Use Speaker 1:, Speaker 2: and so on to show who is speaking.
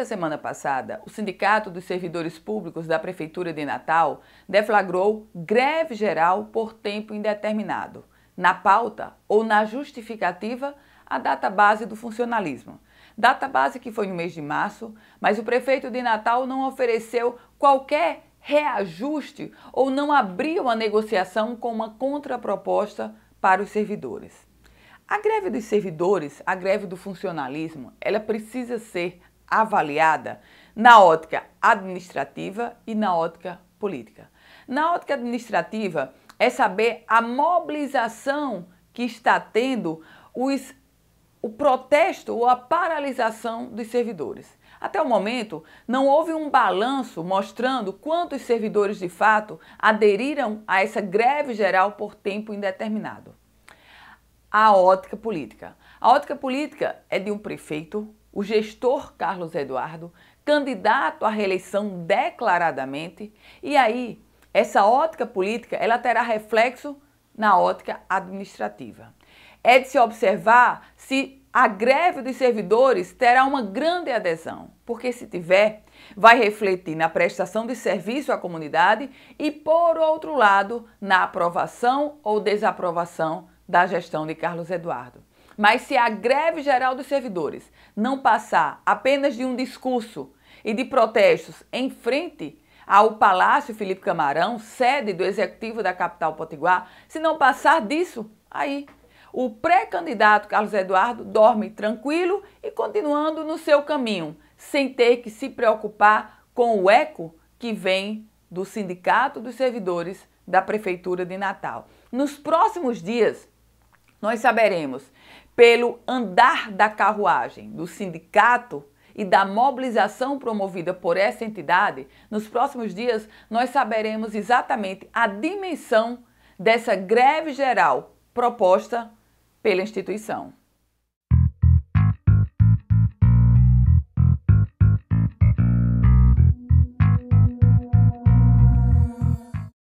Speaker 1: a semana passada, o Sindicato dos Servidores Públicos da Prefeitura de Natal deflagrou greve geral por tempo indeterminado. Na pauta ou na justificativa, a data base do funcionalismo. Data base que foi no mês de março, mas o prefeito de Natal não ofereceu qualquer reajuste ou não abriu a negociação com uma contraproposta para os servidores. A greve dos servidores, a greve do funcionalismo, ela precisa ser avaliada na ótica administrativa e na ótica política. Na ótica administrativa, é saber a mobilização que está tendo os, o protesto ou a paralisação dos servidores. Até o momento, não houve um balanço mostrando quantos servidores de fato aderiram a essa greve geral por tempo indeterminado. A ótica política. A ótica política é de um prefeito, o gestor Carlos Eduardo, candidato à reeleição declaradamente, e aí essa ótica política ela terá reflexo na ótica administrativa. É de se observar se a greve dos servidores terá uma grande adesão, porque se tiver, vai refletir na prestação de serviço à comunidade e, por outro lado, na aprovação ou desaprovação da gestão de Carlos Eduardo. Mas se a greve geral dos servidores não passar apenas de um discurso e de protestos em frente ao Palácio Felipe Camarão, sede do executivo da capital potiguar, se não passar disso, aí o pré-candidato Carlos Eduardo dorme tranquilo e continuando no seu caminho, sem ter que se preocupar com o eco que vem do Sindicato dos Servidores da Prefeitura de Natal. Nos próximos dias, nós saberemos pelo andar da carruagem do sindicato e da mobilização promovida por essa entidade, nos próximos dias nós saberemos exatamente a dimensão dessa greve geral proposta pela instituição.